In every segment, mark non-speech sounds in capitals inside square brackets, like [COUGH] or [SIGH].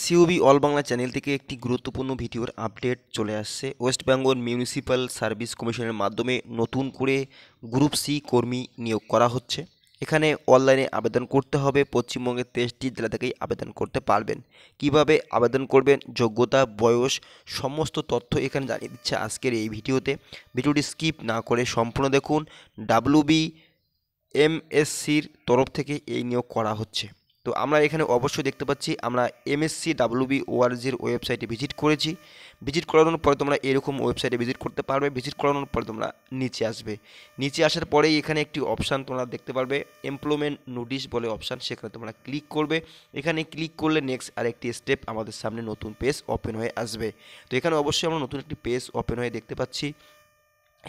সিউবি all Bangla channel থেকে একটি গুরুত্বপূর্ণ ভিডিওর আপডেট চলে আসছে ওয়েস্ট বেঙ্গল মিউনিসিপ্যাল সার্ভিস কমিশনের মাধ্যমে নতুন করে গ্রুপ সি কর্মী নিয়োগ করা হচ্ছে এখানে অনলাইনে আবেদন করতে হবে পশ্চিমবঙ্গের তেইশটি জেলা থেকেই আবেদন করতে পারবেন কিভাবে আবেদন করবেন যোগ্যতা বয়স সমস্ত তথ্য এখানে জানিয়ে দিচ্ছে আজকের এই ভিডিওতে ভিডিওটি স্কিপ না করে সম্পূর্ণ দেখুন ডাব্লু এমএসসির তরফ থেকে এই নিয়োগ করা হচ্ছে তো আমরা এখানে অবশ্যই দেখতে পাচ্ছি আমরা এমএসসি ডাব্লিউবি ওআরজির ওয়েবসাইটে ভিজিট করেছি ভিজিট করানোর পরে তোমরা এরকম ওয়েবসাইটে ভিজিট করতে পারবে ভিজিট করানোর পরে তোমরা নিচে আসবে নিচে আসার পরেই এখানে একটি অপশান তোমরা দেখতে পারবে এমপ্লয়মেন্ট নোটিশ বলে অপশান সেখানে তোমরা ক্লিক করবে এখানে ক্লিক করলে নেক্সট আরেকটি স্টেপ আমাদের সামনে নতুন পেজ ওপেন হয়ে আসবে তো এখানে অবশ্যই আমরা নতুন একটি পেজ ওপেন হয়ে দেখতে পাচ্ছি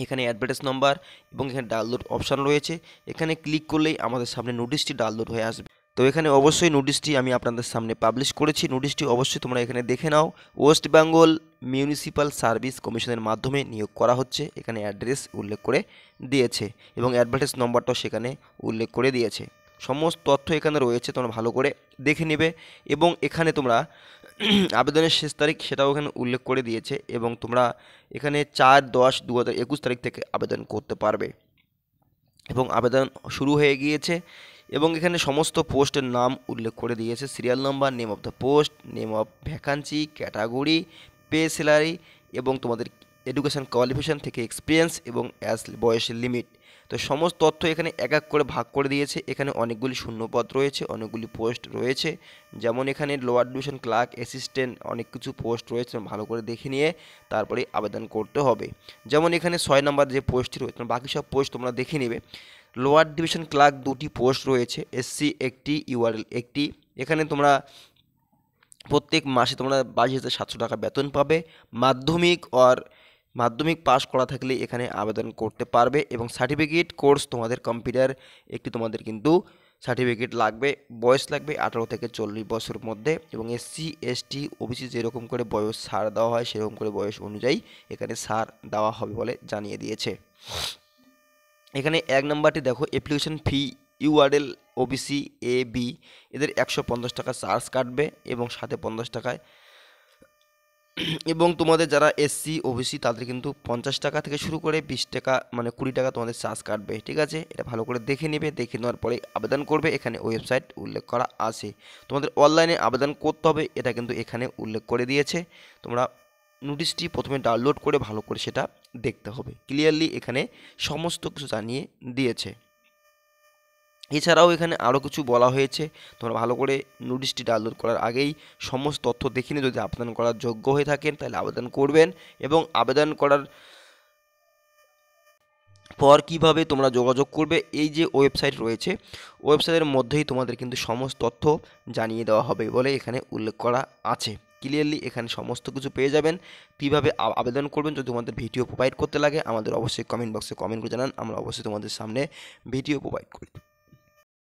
এখানে অ্যাডভার্টাইজ নাম্বার এবং এখানে ডাউনলোড অপশান রয়েছে এখানে ক্লিক করলেই আমাদের সামনে নোটিশটি ডাউনলোড হয়ে আসবে তো এখানে অবশ্যই নোটিশটি আমি আপনাদের সামনে পাবলিশ করেছি নোটিশটি অবশ্যই তোমরা এখানে দেখে নাও ওয়েস্ট বেঙ্গল মিউনিসিপাল সার্ভিস কমিশনের মাধ্যমে নিয়োগ করা হচ্ছে এখানে অ্যাড্রেস উল্লেখ করে দিয়েছে এবং অ্যাডভার্টাইজ নম্বরটাও সেখানে উল্লেখ করে দিয়েছে সমস্ত তথ্য এখানে রয়েছে তোমরা ভালো করে দেখে নেবে এবং এখানে তোমরা [CLEARS THROAT] আবেদনের শেষ তারিখ সেটাও এখানে উল্লেখ করে দিয়েছে এবং তোমরা এখানে চার দশ দু হাজার একুশ তারিখ থেকে আবেদন করতে পারবে এবং আবেদন শুরু হয়ে গিয়েছে এবং এখানে সমস্ত পোস্টের নাম উল্লেখ করে দিয়েছে serial number name of the post name of vacancy category pay salary এবং তোমাদের এডুকেশান কোয়ালিফিকেশান থেকে এক্সপিরিয়েন্স এবং অ্যাস বয়সের লিমিট তো সমস্ত তথ্য এখানে এক এক করে ভাগ করে দিয়েছে এখানে অনেকগুলি শূন্যপদ রয়েছে অনেকগুলি পোস্ট রয়েছে যেমন এখানে লোয়ার ডিভিশন ক্লার্ক অ্যাসিস্ট্যান্ট অনেক কিছু পোস্ট রয়েছে ভালো করে দেখে নিয়ে তারপরে আবেদন করতে হবে যেমন এখানে ছয় নম্বর যে পোস্টটি রয়েছে বাকি সব পোস্ট তোমরা দেখে নেবে লোয়ার ডিভিশন ক্লার্ক দুটি পোস্ট রয়েছে এসসি একটি ইউআরএল একটি এখানে তোমরা প্রত্যেক মাসে তোমরা বাইশ হাজার সাতশো টাকা বেতন পাবে মাধ্যমিক আর মাধ্যমিক পাশ করা থাকলে এখানে আবেদন করতে পারবে এবং সার্টিফিকেট কোর্স তোমাদের কম্পিউটার একটি তোমাদের কিন্তু সার্টিফিকেট লাগবে বয়স লাগবে আঠারো থেকে চল্লিশ বছর মধ্যে এবং এসসি এসটি ওবিসি যেরকম করে বয়স সার দেওয়া হয় সেরকম করে বয়স অনুযায়ী এখানে সার দেওয়া হবে বলে জানিয়ে দিয়েছে এখানে এক নাম্বারটি দেখো application fee URL OBC A B এদের একশো পঞ্চাশ টাকা চার্জ কাটবে এবং সাথে পঞ্চাশ টাকায় এবং তোমাদের যারা এসসি ওবিসি তাদের কিন্তু পঞ্চাশ টাকা থেকে শুরু করে বিশ টাকা মানে কুড়ি টাকা তোমাদের চার্জ কাটবে ঠিক আছে এটা ভালো করে দেখে নেবে দেখে নেওয়ার পরে আবেদন করবে এখানে ওয়েবসাইট উল্লেখ করা আছে তোমাদের অনলাইনে আবেদন করতে হবে এটা কিন্তু এখানে উল্লেখ করে দিয়েছে তোমরা নোটিশটি প্রথমে ডাউনলোড করে ভালো করে সেটা দেখতে হবে ক্লিয়ারলি এখানে সমস্ত কিছু জানিয়ে দিয়েছে এছাড়াও এখানে আরও কিছু বলা হয়েছে তোমরা ভালো করে নোটিশটি ডাউনলোড করার আগেই সমস্ত তথ্য দেখে নিয়ে যদি আবেদন করার যোগ্য হয়ে থাকেন তাহলে আবেদন করবেন এবং আবেদন করার পর কিভাবে তোমরা যোগাযোগ করবে এই যে ওয়েবসাইট রয়েছে ওয়েবসাইটের মধ্যেই তোমাদের কিন্তু সমস্ত তথ্য জানিয়ে দেওয়া হবে বলে এখানে উল্লেখ করা আছে ক্লিয়ারলি এখানে সমস্ত কিছু পেয়ে যাবেন কীভাবে আবেদন করবেন যদি তোমাদের ভিডিও প্রোভাইড করতে লাগে আমাদের অবশ্যই কমেন্ট বক্সে কমেন্ট করে জানান আমরা অবশ্যই তোমাদের সামনে ভিডিও প্রোভাইড করি